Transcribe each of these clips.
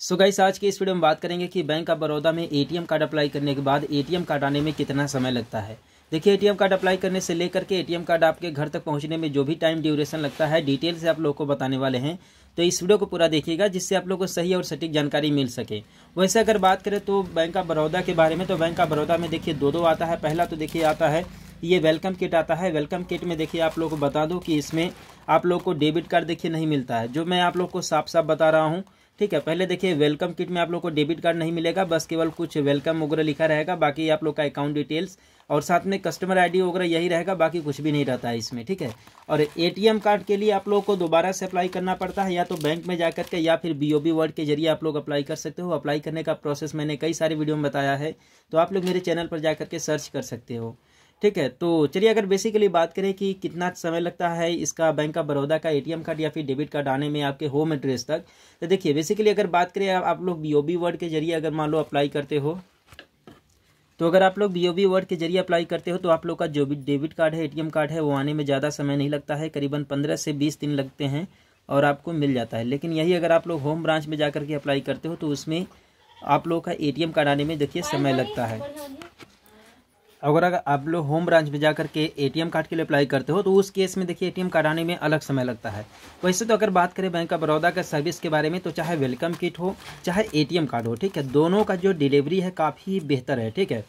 सो so guys आज के इस वीडियो में बात करेंगे कि बैंक ऑफ बड़ौदा में एटीएम कार्ड अप्लाई करने के बाद एटीएम कार्ड आने में कितना समय लगता है देखिए एटीएम कार्ड अप्लाई करने से लेकर के एटीएम कार्ड आपके घर तक पहुंचने में जो भी टाइम ड्यूरेशन लगता है डिटेल से आप लोगों को बताने वाले हैं तो इस वीडियो को पूरा देखिएगा जिससे आप लोग को सही और सटीक जानकारी मिल सके वैसे अगर बात करें तो बैंक ऑफ बड़ौदा के बारे में तो बैंक ऑफ बड़ौदा में देखिए दो दो आता है पहला तो देखिए आता है ये वेलकम किट आता है वेलकम किट में देखिए आप लोग को बता दूँ कि इसमें आप लोग को डेबिट कार्ड देखिए नहीं मिलता है जो मैं आप लोग को साफ साफ बता रहा हूँ ठीक है पहले देखिए वेलकम किट में आप लोग को डेबिट कार्ड नहीं मिलेगा बस केवल कुछ वेलकम वगैरह लिखा रहेगा बाकी आप लोग का अकाउंट डिटेल्स और साथ में कस्टमर आईडी वगैरह यही रहेगा बाकी कुछ भी नहीं रहता है इसमें ठीक है और एटीएम कार्ड के लिए आप लोग को दोबारा से अप्लाई करना पड़ता है या तो बैंक में जा के या फिर बी ओ वर्ड के जरिए आप लोग अप्लाई कर सकते हो अप्लाई करने का प्रोसेस मैंने कई सारे वीडियो में बताया है तो आप लोग मेरे चैनल पर जा के सर्च कर सकते हो ठीक है तो चलिए अगर बेसिकली बात करें कि कितना समय लगता है इसका बैंक ऑफ बड़ौदा का एटीएम कार्ड या फिर डेबिट कार्ड आने में आपके होम एड्रेस तक तो देखिए बेसिकली अगर बात करें आप लोग बी वर्ड के जरिए अगर मान लो अप्लाई करते हो तो अगर आप लोग बी वर्ड के जरिए अप्लाई करते हो तो आप लोग का जो भी डेबिट कार्ड है एम कार्ड है वो आने में ज़्यादा समय नहीं लगता है करीबन पंद्रह से बीस दिन लगते हैं और आपको मिल जाता है लेकिन यही अगर आप लोग होम ब्रांच में जा के अप्लाई करते हो तो उसमें आप लोग का एम कार्ड आने में देखिए समय लगता है अगर अगर आप लोग होम ब्रांच में जाकर के एटीएम कार्ड के लिए अप्लाई करते हो तो उस केस में देखिए एटीएम कार्ड आने में अलग समय लगता है वैसे तो अगर बात करें बैंक ऑफ बड़ौदा का सर्विस के बारे में तो चाहे वेलकम किट हो चाहे एटीएम कार्ड हो ठीक है दोनों का जो डिलीवरी है काफ़ी बेहतर है ठीक है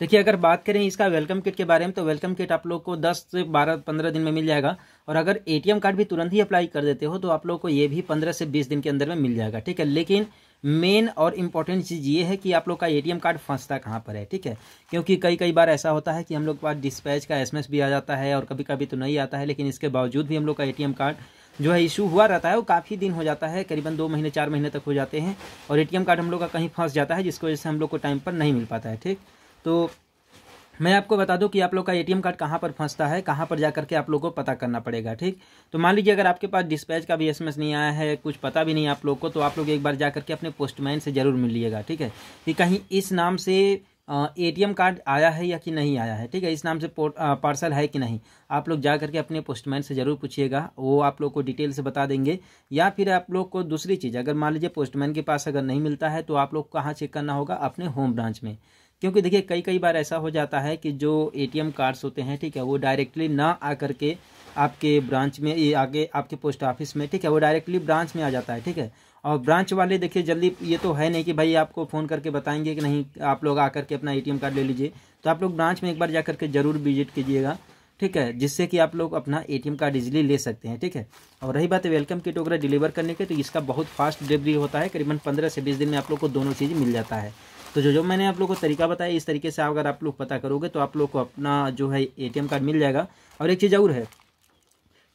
देखिए अगर बात करें इसका वेलकम किट के बारे में तो वेलकम किट आप लोग को दस से बारह पंद्रह दिन में मिल जाएगा और अगर ए कार्ड भी तुरंत ही अप्लाई कर देते हो तो आप लोग को ये भी पंद्रह से बीस दिन के अंदर में मिल जाएगा ठीक है लेकिन मेन और इम्पोर्टेंट चीज़ ये है कि आप लोग का एटीएम कार्ड फंसता कहाँ पर है ठीक है क्योंकि कई कई बार ऐसा होता है कि हम लोग के पास डिस्पैच का एसएमएस भी आ जाता है और कभी कभी तो नहीं आता है लेकिन इसके बावजूद भी हम लोग का एटीएम कार्ड जो है इशू हुआ रहता है वो काफ़ी दिन हो जाता है करीबन दो महीने चार महीने तक हो जाते हैं और ए कार्ड हम लोग का कहीं फंस जाता है जिसकी वजह से हम लोग को टाइम पर नहीं मिल पाता है ठीक तो मैं आपको बता दूं कि आप लोग का एटीएम कार्ड कहाँ पर फंसता है कहाँ पर जा करके आप लोगों को पता करना पड़ेगा ठीक तो मान लीजिए अगर आपके पास डिस्पैच का भी एसएमएस नहीं आया है कुछ पता भी नहीं आप लोग को तो आप लोग एक बार जा करके अपने पोस्टमैन से ज़रूर मिलिएगा ठीक है कि कहीं इस नाम से एटीएम कार्ड आया है या कि नहीं आया है ठीक है इस नाम से पार्सल है कि नहीं आप लोग जा करके अपने पोस्टमैन से ज़रूर पूछिएगा वो आप लोग को डिटेल से बता देंगे या फिर आप लोग को दूसरी चीज़ अगर मान लीजिए पोस्टमैन के पास अगर नहीं मिलता है तो आप लोग कहाँ चेक करना होगा अपने होम ब्रांच में क्योंकि देखिए कई कई बार ऐसा हो जाता है कि जो एटीएम कार्ड्स होते हैं ठीक है वो डायरेक्टली ना आकर के आपके ब्रांच में ये आगे आपके पोस्ट ऑफिस में ठीक है वो डायरेक्टली ब्रांच में आ जाता है ठीक है और ब्रांच वाले देखिए जल्दी ये तो है नहीं कि भाई आपको फ़ोन करके बताएंगे कि नहीं आप लोग आकर के अपना एटीएम कार्ड ले लीजिए तो आप लोग ब्रांच में एक बार जा करके ज़रूर विजिट कीजिएगा ठीक है जिससे कि आप लोग अपना एटीएम कार्ड इजीली ले सकते हैं ठीक है और रही बात है वेलकम किट वगैरह डिलीवर करने के तो इसका बहुत फास्ट डिलीवरी होता है करीबन पंद्रह से बीस दिन में आप लोग को दोनों चीज़ मिल जाता है तो जो जो मैंने आप लोग को तरीका बताया इस तरीके से अगर आप लोग पता करोगे तो आप लोग को अपना जो है ए कार्ड मिल जाएगा और एक चीज़ और है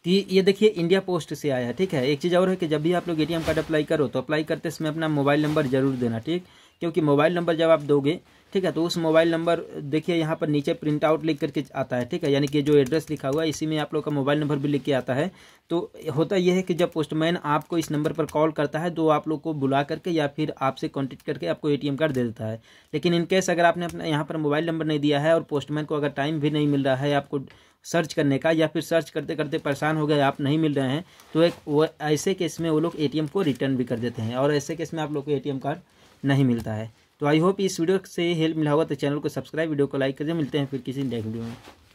कि ये देखिए इंडिया पोस्ट से आया है ठीक है एक चीज़ और है कि जब भी आप लोग ए कार्ड अप्लाई करो तो अप्लाई करते समय अपना मोबाइल नंबर जरूर देना ठीक क्योंकि मोबाइल नंबर जब आप दोगे ठीक है तो उस मोबाइल नंबर देखिए यहाँ पर नीचे प्रिंट आउट लिख करके आता है ठीक है यानी कि जो एड्रेस लिखा हुआ है इसी में आप लोग का मोबाइल नंबर भी लिख के आता है तो होता यह है कि जब पोस्टमैन आपको इस नंबर पर कॉल करता है तो आप लोग को बुला करके या फिर आपसे कॉन्टेक्ट करके आपको ए कार्ड दे देता है लेकिन इनकेस अगर आपने अपना यहाँ पर मोबाइल नंबर नहीं दिया है और पोस्टमैन को अगर टाइम भी नहीं मिल रहा है आपको सर्च करने का या फिर सर्च करते करते परेशान हो गए आप नहीं मिल रहे हैं तो एक वो ऐसे केस में वो लोग एटीएम को रिटर्न भी कर देते हैं और ऐसे केस में आप लोग को एटीएम कार्ड नहीं मिलता है तो आई होप इस वीडियो से हेल्प मिला होगा तो चैनल को सब्सक्राइब वीडियो को लाइक कर दे मिलते हैं फिर किसी नेक्स्ट वीडियो में